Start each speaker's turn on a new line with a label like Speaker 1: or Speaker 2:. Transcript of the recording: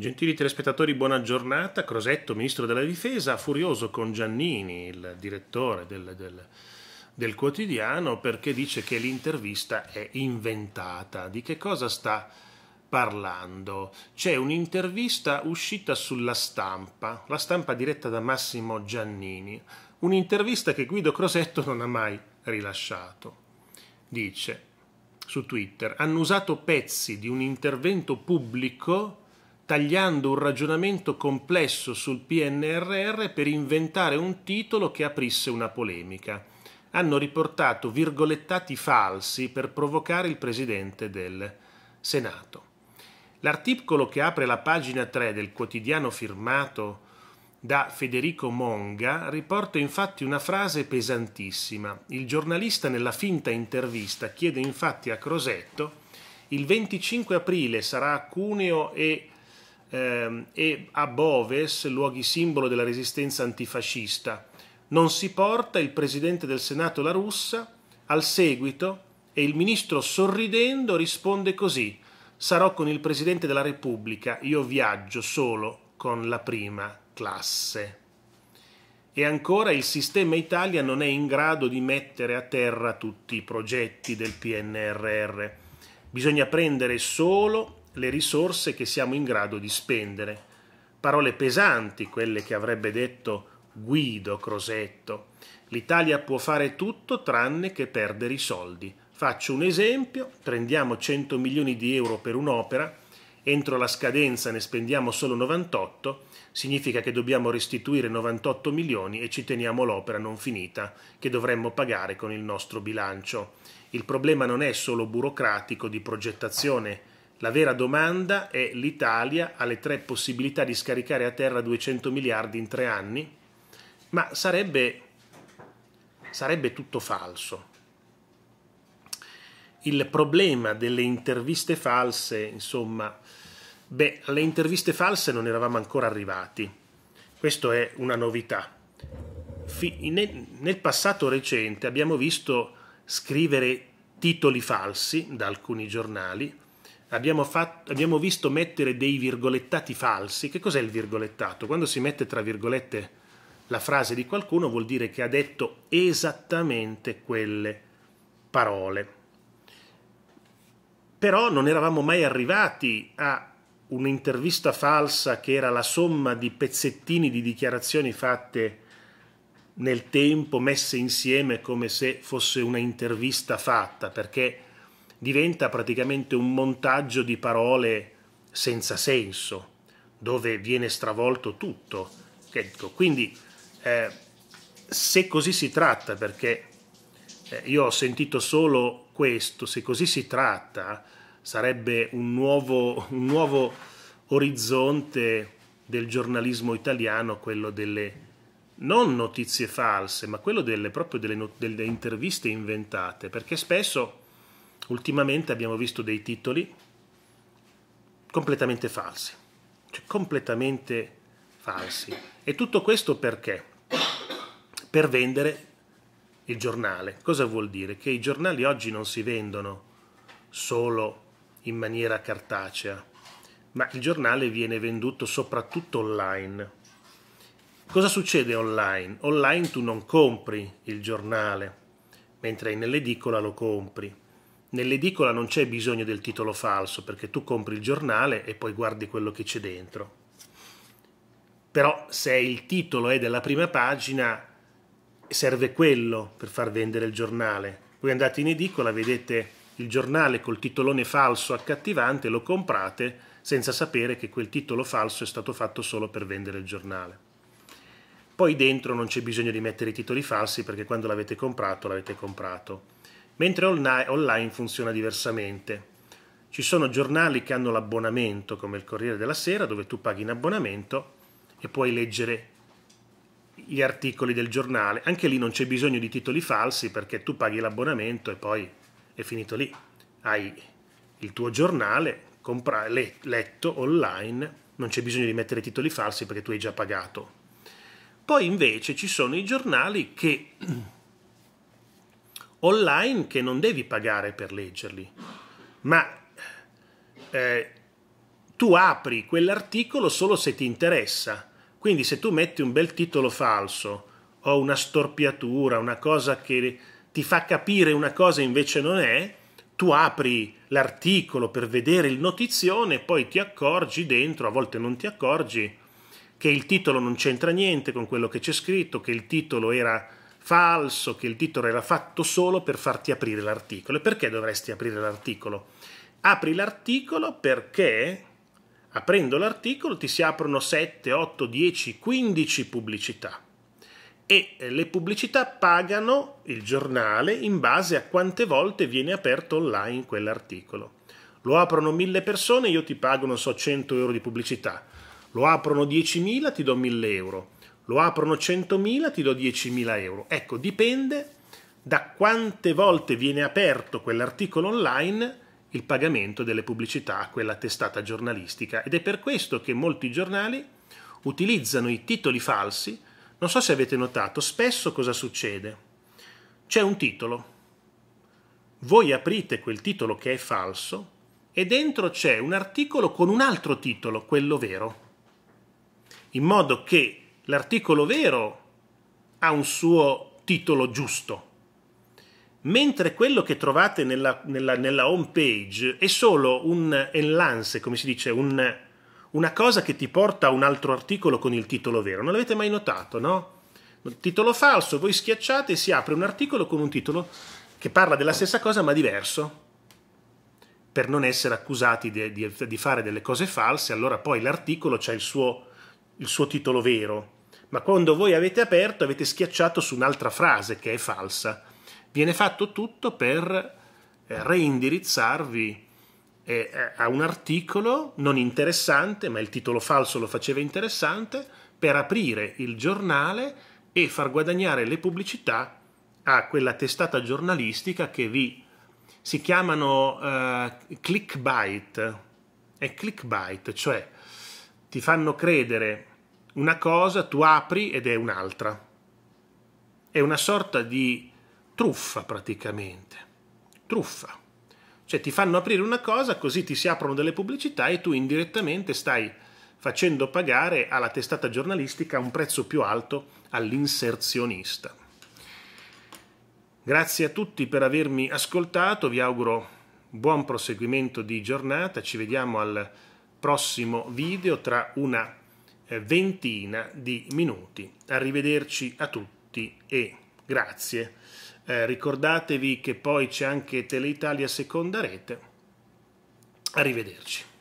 Speaker 1: Gentili telespettatori, buona giornata. Crosetto, ministro della difesa, furioso con Giannini, il direttore del, del, del, quotidiano, perché dice che l'intervista è inventata. Di che cosa sta parlando? C'è un'intervista uscita sulla stampa, la stampa diretta da Massimo Giannini, un'intervista che Guido Crosetto non ha mai rilasciato. Dice su Twitter, hanno usato pezzi di un intervento pubblico tagliando un ragionamento complesso sul PNRR per inventare un titolo che aprisse una polemica. Hanno riportato virgolettati falsi per provocare il presidente del Senato. L'articolo che apre la pagina 3 del quotidiano firmato da Federico Monga riporta infatti una frase pesantissima. Il giornalista nella finta intervista chiede infatti a Crosetto il 25 aprile sarà a Cuneo e eh, e a Boves luoghi simbolo della resistenza antifascista. Non si porta il presidente del Senato La Russa al seguito e il ministro sorridendo risponde così sarò con il presidente della Repubblica, io viaggio solo con la prima classe. E ancora il sistema Italia non è in grado di mettere a terra tutti i progetti del PNRR. Bisogna prendere solo le risorse che siamo in grado di spendere. Parole pesanti quelle che avrebbe detto Guido Crosetto. L'Italia può fare tutto tranne che perdere i soldi. Faccio un esempio, prendiamo 100 milioni di euro per un'opera, entro la scadenza ne spendiamo solo 98, significa che dobbiamo restituire 98 milioni e ci teniamo l'opera non finita che dovremmo pagare con il nostro bilancio. Il problema non è solo burocratico di progettazione la vera domanda è l'Italia ha le tre possibilità di scaricare a terra 200 miliardi in tre anni? Ma sarebbe, sarebbe tutto falso. Il problema delle interviste false, insomma, beh, alle interviste false non eravamo ancora arrivati. Questa è una novità. Nel passato recente abbiamo visto scrivere titoli falsi da alcuni giornali Abbiamo, fatto, abbiamo, visto mettere dei virgolettati falsi. Che cos'è il virgolettato? Quando si mette tra virgolette la frase di qualcuno vuol dire che ha detto esattamente quelle parole. Però non eravamo mai arrivati a un'intervista falsa che era la somma di pezzettini di dichiarazioni fatte nel tempo, messe insieme come se fosse una intervista fatta, perché diventa praticamente un montaggio di parole senza senso, dove viene stravolto tutto. Ecco, quindi eh, se così si tratta, perché eh, io ho sentito solo questo, se così si tratta sarebbe un nuovo, un nuovo orizzonte del giornalismo italiano, quello delle non notizie false, ma quello delle, proprio delle, delle interviste inventate, perché spesso ultimamente abbiamo visto dei titoli completamente falsi, cioè completamente falsi. E tutto questo perché? Per vendere il giornale. Cosa vuol dire? Che i giornali oggi non si vendono solo in maniera cartacea, ma il giornale viene venduto soprattutto online. Cosa succede online? Online tu non compri il giornale, mentre nell'edicola lo compri Nell'edicola non c'è bisogno del titolo falso perché tu compri il giornale e poi guardi quello che c'è dentro. Però se il titolo è della prima pagina, serve quello per far vendere il giornale. Voi andate in edicola, vedete il giornale col titolone falso accattivante, lo comprate senza sapere che quel titolo falso è stato fatto solo per vendere il giornale. Poi dentro non c'è bisogno di mettere i titoli falsi perché quando l'avete comprato l'avete comprato mentre online funziona diversamente. Ci sono giornali che hanno l'abbonamento, come il Corriere della Sera, dove tu paghi in abbonamento e puoi leggere gli articoli del giornale. Anche lì non c'è bisogno di titoli falsi perché tu paghi l'abbonamento e poi è finito lì. Hai il tuo giornale compra- letto online, non c'è bisogno di mettere titoli falsi perché tu hai già pagato. Poi invece ci sono i giornali che online che non devi pagare per leggerli, ma eh, tu apri quell'articolo solo se ti interessa. Quindi se tu metti un bel titolo falso o una storpiatura, una cosa che ti fa capire una cosa invece non è, tu apri l'articolo per vedere il notizione poi ti accorgi dentro, a volte non ti accorgi, che il titolo non c'entra niente con quello che c'è scritto, che il titolo era falso che il titolo era fatto solo per farti aprire l'articolo. E perché dovresti aprire l'articolo? Apri l'articolo perché aprendo l'articolo ti si aprono 7, 8, 10, 15 pubblicità e eh, le pubblicità pagano il giornale in base a quante volte viene aperto online quell'articolo. Lo aprono mille persone, io ti pago, non so, 100 euro di pubblicità. Lo aprono 10.000, ti do 1.000 euro lo aprono 100.000, ti do 10.000 euro. Ecco, dipende da quante volte viene aperto quell'articolo online il pagamento delle pubblicità a quella testata giornalistica ed è per questo che molti giornali utilizzano i titoli falsi. Non so se avete notato, spesso cosa succede? C'è un titolo, voi aprite quel titolo che è falso e dentro c'è un articolo con un altro titolo, quello vero, in modo che l'articolo vero ha un suo titolo giusto, mentre quello che trovate nella, nella, nella home page è solo un enlance, come si dice, un, una cosa che ti porta a un altro articolo con il titolo vero. Non l'avete mai notato, no? titolo falso, voi schiacciate e si apre un articolo con un titolo che parla della stessa cosa ma diverso per non essere accusati di, di, di, fare delle cose false, allora poi l'articolo c'è il, il suo, titolo vero ma quando voi avete aperto avete schiacciato su un'altra frase che è falsa. Viene fatto tutto per eh, reindirizzarvi eh, a un articolo non interessante, ma il titolo falso lo faceva interessante, per aprire il giornale e far guadagnare le pubblicità a quella testata giornalistica che vi si chiamano uh, clickbait. È clickbait, cioè ti fanno credere una cosa, tu apri ed è un'altra. È una sorta di truffa praticamente. Truffa. Cioè ti fanno aprire una cosa, così ti si aprono delle pubblicità e tu indirettamente stai facendo pagare alla testata giornalistica un prezzo più alto all'inserzionista. Grazie a tutti per avermi ascoltato, vi auguro buon proseguimento di giornata, ci vediamo al prossimo video tra una ventina di minuti. Arrivederci a tutti e grazie. Eh, ricordatevi che poi c'è anche Teleitalia Seconda Rete. Arrivederci.